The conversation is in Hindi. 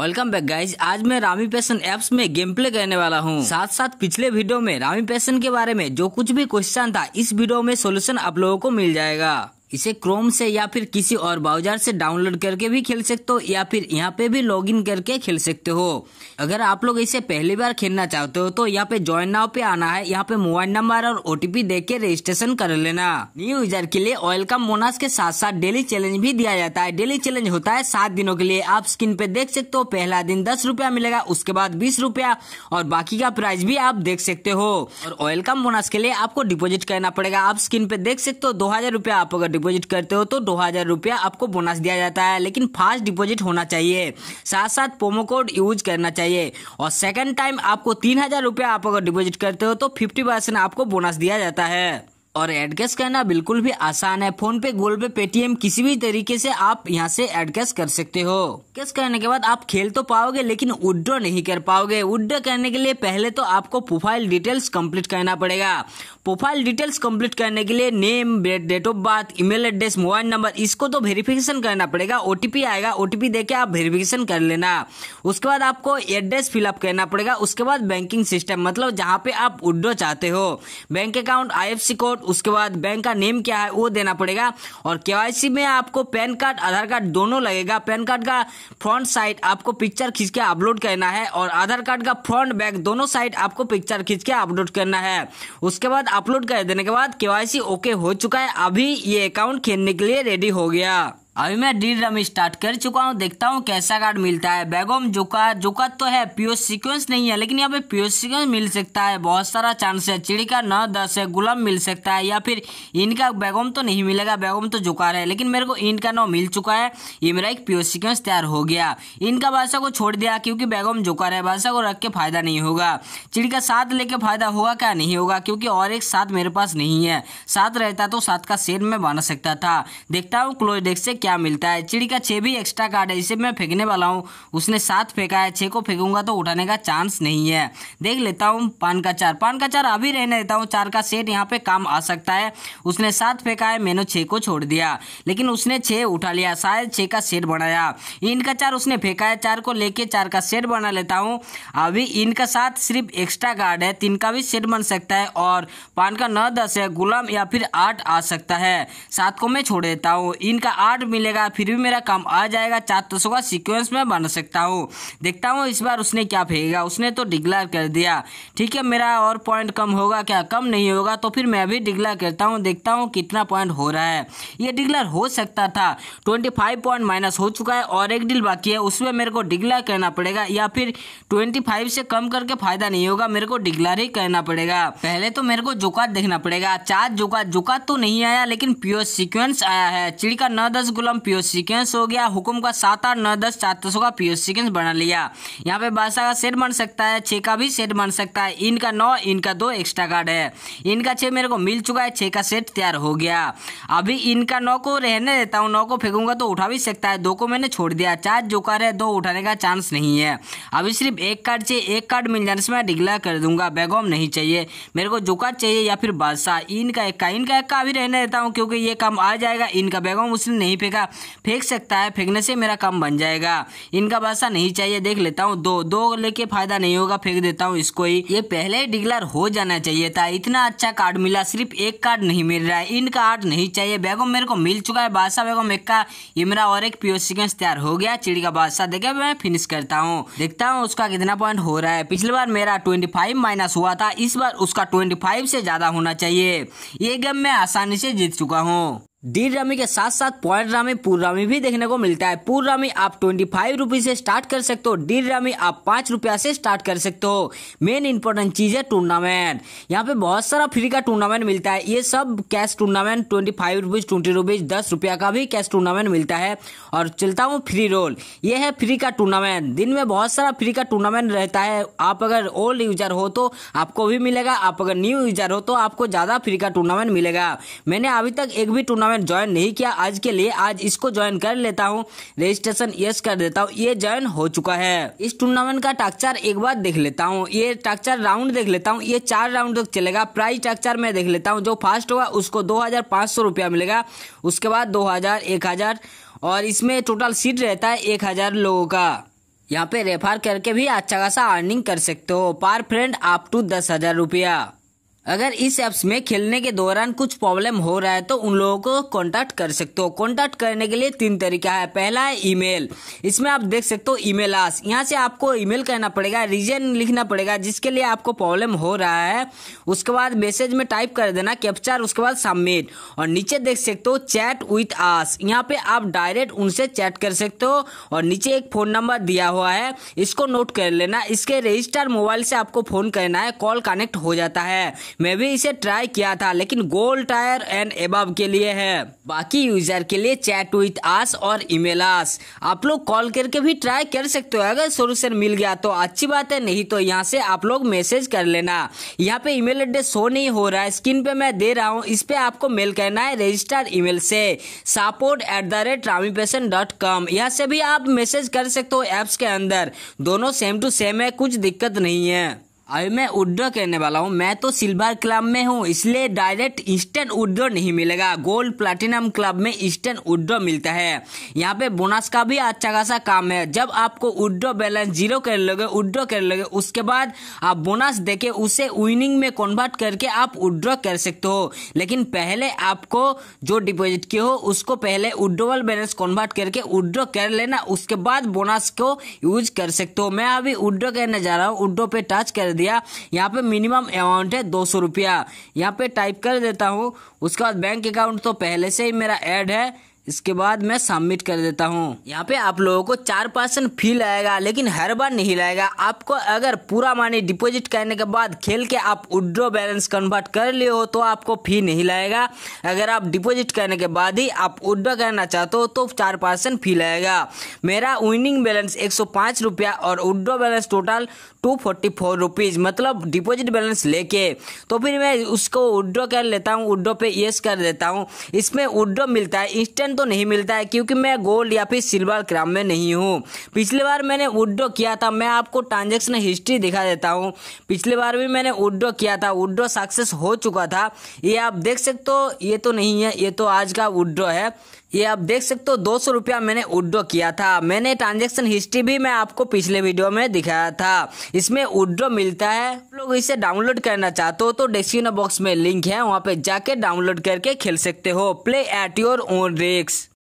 वेलकम बैक गाइज आज मैं रामी पैसन एप्स में गेम प्ले करने वाला हूँ साथ साथ पिछले वीडियो में रामी पैसन के बारे में जो कुछ भी क्वेश्चन था इस वीडियो में सॉल्यूशन आप लोगों को मिल जाएगा इसे क्रोम से या फिर किसी और ब्राउजर से डाउनलोड करके भी खेल सकते हो या फिर यहाँ पे भी लॉगिन करके खेल सकते हो अगर आप लोग इसे पहली बार खेलना चाहते हो तो यहाँ पे ज्वाइन नाव पे आना है यहाँ पे मोबाइल नंबर और ओटीपी दे के रजिस्ट्रेशन कर लेना न्यू यूजर के लिए वेलकम मोनास के साथ साथ डेली चैलेंज भी दिया जाता है डेली चैलेंज होता है सात दिनों के लिए आप स्क्रीन पे देख सकते हो पहला दिन दस रुपया मिलेगा उसके बाद बीस रुपया और बाकी का प्राइस भी आप देख सकते हो और वेलकम मोनास के लिए आपको डिपोजिट करना पड़ेगा आप स्क्रीन पे देख सकते हो दो हजार रुपया आप अगर डिपॉजिट करते हो तो दो हज़ार रुपया आपको बोनस दिया जाता है लेकिन फास्ट डिपॉजिट होना चाहिए साथ साथ प्रोमो कोड यूज करना चाहिए और सेकेंड टाइम आपको तीन हज़ार रुपया आप अगर डिपॉजिट करते हो तो फिफ्टी परसेंट आपको बोनस दिया जाता है और एड कैश करना बिल्कुल भी आसान है फोन पे गूगल पे पेटीएम किसी भी तरीके से आप यहाँ से एड कैश कर सकते हो कैश करने के बाद आप खेल तो पाओगे लेकिन उड्रो नहीं कर पाओगे उड्रो करने के लिए पहले तो आपको प्रोफाइल डिटेल्स कंप्लीट करना पड़ेगा प्रोफाइल डिटेल्स कंप्लीट करने के लिए name date of birth email address mobile number इसको तो वेरिफिकेशन करना पड़ेगा ओटीपी आएगा ओटीपी देके आप वेरिफिकेशन कर लेना उसके बाद आपको एड्रेस फिलअप करना पड़ेगा उसके बाद बैंकिंग सिस्टम मतलब जहाँ पे आप उड्रो चाहते हो बैंक अकाउंट आई कोड पासपोर्ट उसके बाद बैंक का नेम क्या है वो देना पड़ेगा और केवाईसी में आपको पैन कार्ड आधार कार्ड दोनों लगेगा पैन कार्ड का फ्रंट साइड आपको पिक्चर खींच के अपलोड करना है और आधार कार्ड का फ्रंट बैक दोनों साइड आपको पिक्चर खींच के अपलोड करना है उसके बाद अपलोड कर देने के बाद केवाईसी ओके हो चुका है अभी ये अकाउंट खेलने के लिए रेडी हो गया अभी मैं डील रम स्टार्ट कर चुका हूँ देखता हूँ कैसा कार्ड मिलता है बैगोम जुका जुका तो है पीओ सीक्वेंस नहीं है लेकिन यहाँ पे पीओ सीक्वेंस मिल सकता है बहुत सारा चांस है चिड़ी का नौ दस है गुलाम मिल सकता है या फिर इनका बैगोम तो नहीं मिलेगा बैगोम तो जुकार है लेकिन मेरे को इनका नौ मिल चुका है ये मेरा एक पीओ सिक्वेंस तैयार हो गया इनका बादशाह को छोड़ दिया क्योंकि बैगोम जुकार है बादशाह को रख के फायदा नहीं होगा चिड़ी का साथ लेके फायदा होगा क्या नहीं होगा क्योंकि और एक साथ मेरे पास नहीं है साथ रहता तो साथ का शेर में बना सकता था देखता हूँ क्लोज डेस्क से क्या क्या मिलता है चिड़ी का छः भी एक्स्ट्रा कार्ड है इसे मैं फेंकने वाला हूँ उसने सात फेंका है छः को फेंकूंगा तो उठाने का चांस नहीं है देख लेता हूँ पान का चार पान का चार अभी रहने देता हूँ चार का सेट यहाँ पे काम आ सकता है उसने सात फेंका है मैंने छः को छोड़ दिया लेकिन उसने छः उठा लिया शायद छः का सेट बनाया इन का चार उसने फेंका है चार को लेके चार का सेट बना लेता हूँ अभी इन का सात सिर्फ एक्स्ट्रा कार्ड है तीन का भी सेट बन सकता है और पान का नौ दस है गुलाम या फिर आठ आ सकता है सात को मैं छोड़ देता हूँ इनका आठ मिलेगा फिर भी मेरा काम आ जाएगा चार तसों का सिक्वेंस में बन सकता हूँ देखता हूँ इस बार उसने क्या फेंकेगा उसने तो डिक्लेयर कर दिया ठीक है मेरा और पॉइंट कम होगा क्या कम नहीं होगा तो फिर मैं भी डिक्लेयर करता हूँ देखता हूँ कितना पॉइंट हो रहा है ये डिक्लेयर हो सकता था ट्वेंटी फाइव पॉइंट माइनस हो चुका है और एक डील बाकी है उसमें मेरे को डिक्लेयर करना पड़ेगा या फिर ट्वेंटी फाइव से कम करके फायदा नहीं होगा मेरे को डिक्लेयर ही करना पड़ेगा पहले तो मेरे को जुकात देखना पड़ेगा चार जुकात जुकात तो नहीं आया लेकिन प्योर सिक्वेंस आया है चिड़ी का न दस कुलम पीओ सिक्वेंस हो गया हुक्म का सात आठ नौ दस चार दसों का पीओ सिक्वेंस बना लिया यहाँ पे बादशाह का सेट बन सकता है छः का भी सेट बन सकता है इनका नौ इनका दो एक्स्ट्रा कार्ड है इनका छः मेरे को मिल चुका है छः का सेट तैयार हो गया अभी इनका नौ को रहने देता हूँ नौ को फेंकूंगा तो उठा भी सकता है दो को मैंने छोड़ दिया चार जो कार्ड है दो उठाने का चांस नहीं है अभी सिर्फ एक कार्ड चाहिए एक कार्ड मिल जाने से मैं डिक्लेयर कर दूंगा बेगोम नहीं चाहिए मेरे को जोकर चाहिए या फिर बादशाह इनका एक का इनका एक का अभी रहने देता हूँ क्योंकि ये काम आ जाएगा इनका बेगोम उसने नहीं फेंका फेंक सकता है फेंकने से मेरा काम बन जाएगा इनका बादशाह नहीं चाहिए देख लेता हूँ दो दो लेके फायदा नहीं होगा फेंक देता हूँ इसको ही ये पहले ही डिक्लेयर हो जाना चाहिए था इतना अच्छा कार्ड मिला सिर्फ एक कार्ड नहीं मिल रहा है इनका आर्ट नहीं चाहिए बैगम मेरे को मिल चुका है बादशाह बेगम एक का ये मेरा और एक पीओ सिक्वेंस तैयार हो गया चिड़ी का बादशाह देखे मैं फिनिश करता हूँ देखता हूँ उसका कितना पॉइंट हो रहा है पिछली बार मेरा ट्वेंटी फाइव माइनस हुआ था इस बार उसका ट्वेंटी फाइव से ज़्यादा होना चाहिए ये गेम मैं आसानी से जीत चुका हूँ डी रामी के साथ साथ पॉइंट रामी पूर रामी भी देखने को मिलता है पूर रामी आप ट्वेंटी फाइव रूपीज से स्टार्ट कर सकते हो डी रामी आप पांच रूपया से स्टार्ट कर सकते हो मेन इंपॉर्टेंट चीज है टूर्नामेंट यहाँ पे बहुत सारा फ्री का टूर्नामेंट मिलता है ये सब cash tournament twenty five rupees twenty rupees दस रूपया का भी कैश टूर्नामेंट मिलता है और चलता हूँ फ्री रोल ये है फ्री का टूर्नामेंट दिन में बहुत सारा फ्री का टूर्नामेंट रहता है आप अगर ओल्ड यूजर हो तो आपको भी मिलेगा आप अगर न्यू यूजर हो तो आपको ज्यादा फ्री का टूर्नामेंट मिलेगा मैंने अभी तक एक भी टूर्नामेंट का ज्वाइन नहीं किया आज के लिए आज इसको ज्वाइन कर लेता हूँ रजिस्ट्रेशन यस कर देता हूँ ये ज्वाइन हो चुका है इस टूर्नामेंट का टाक्चर एक बार देख लेता हूँ ये टाक्चर राउंड देख लेता हूँ ये चार राउंड तक चलेगा प्राइस टाक्चर मैं देख लेता हूँ जो फास्ट होगा उसको दो हजार मिलेगा उसके बाद दो हजार एक हजार और इसमें टोटल सीट रहता है एक हजार लोगों का यहाँ पे रेफर करके भी अच्छा खासा अर्निंग कर सकते हो पर फ्रेंड अप टू दस हजार रुपया अगर इस एप्स में खेलने के दौरान कुछ प्रॉब्लम हो रहा है तो उन लोगों को कांटेक्ट कर सकते हो कांटेक्ट करने के लिए तीन तरीका है पहला है ईमेल इसमें आप देख सकते हो ईमेल आस यहाँ से आपको ईमेल करना पड़ेगा रीजन लिखना पड़ेगा जिसके लिए आपको प्रॉब्लम हो रहा है उसके बाद मैसेज में टाइप कर देना कैप्चर उसके बाद सबमिट और नीचे देख सकते हो चैट विथ आस यहाँ पे आप डायरेक्ट उनसे चैट कर सकते हो और नीचे एक फ़ोन नंबर दिया हुआ है इसको नोट कर लेना इसके रजिस्टर मोबाइल से आपको फ़ोन करना है कॉल कनेक्ट हो जाता है मैं भी इसे ट्राई किया था लेकिन गोल्ड टायर एंड एब के लिए है बाकी यूजर के लिए चैट विथ आस और ईमेल आस आप लोग कॉल करके भी ट्राई कर सकते हो अगर सोल्यूशन मिल गया तो अच्छी बात है नहीं तो यहाँ से आप लोग मैसेज कर लेना यहाँ पे ईमेल एड्रेस शो नहीं हो रहा है स्क्रीन पे मैं दे रहा हूँ इस पे आपको मेल करना है रजिस्टर ईमेल से support at the rate passion dot com यहाँ से भी आप मैसेज कर सकते हो ऐप्स के अंदर दोनों सेम टू सेम है कुछ दिक्कत नहीं है अरे मैं उड्रो कहने वाला हूँ मैं तो सिल्वर क्लब में हूँ इसलिए डायरेक्ट इंस्टेंट उड्रो नहीं मिलेगा गोल्ड प्लैटिनम क्लब में इंस्टेंट उड्रो मिलता है यहाँ पे बोनस का भी अच्छा खासा काम है जब आपको उड्रो बैलेंस जीरो कर लोगे उड्रो कर लोगे उसके बाद आप बोनस देके उसे विनिंग में कन्वर्ट करके आप उड्रो कर सकते हो लेकिन पहले आपको जो डिपोजिट किए हो उसको पहले उड्रोवल बैलेंस कन्वर्ट करके उड्रो कर लेना उसके बाद बोनस को यूज कर सकते हो मैं अभी उड्रो करने जा रहा हूँ उड्रो पे टच कर दिया यहाँ पे मिनिमम अमाउंट है दो सौ रुपया यहाँ पे टाइप कर देता हूँ उसके बाद बैंक अकाउंट तो पहले से ही मेरा ऐड है इसके बाद मैं सबमिट कर देता हूँ यहाँ पे आप लोगों को चार परसेंट फी लगेगा लेकिन हर बार नहीं लगेगा आपको अगर पूरा मनी डिपॉजिट करने के बाद खेल के आप उड्रो बैलेंस कन्वर्ट कर लिए हो तो आपको फी नहीं लगेगा अगर आप डिपॉजिट करने के बाद ही आप उड्रो करना चाहते हो तो चार परसेंट फी लगेगा मेरा विनिंग बैलेंस एक सौ पाँच रुपया और withdraw balance total two forty four rupees मतलब डिपॉजिट बैलेंस लेके तो फिर मैं उसको उड्रो कर लेता हूँ उड्रो पे येस कर देता हूँ इसमें उड्रो मिलता है इंस्टेंट तो नहीं मिलता है क्योंकि मैं गोल्ड या फिर सिल्वर क्राम में नहीं हूँ पिछले बार मैंने उड्डो किया था मैं आपको ट्रांजेक्शन हिस्ट्री दिखा देता हूँ पिछले बार भी मैंने उड्डो किया था उड्डो सक्सेस हो चुका था ये आप देख सकते हो ये तो नहीं है ये तो आज का उड्रो है ये आप देख सकते हो दो सौ रुपया मैंने उड्रो किया था मैंने ट्रांजेक्शन हिस्ट्री भी मैं आपको पिछले वीडियो में दिखाया था इसमें उड्रो मिलता है आप लोग इसे डाउनलोड करना चाहते हो तो डेस्क्रिप्शन बॉक्स में लिंक है वहाँ पे जाके डाउनलोड करके खेल सकते हो प्ले एट योर ओन रिक्स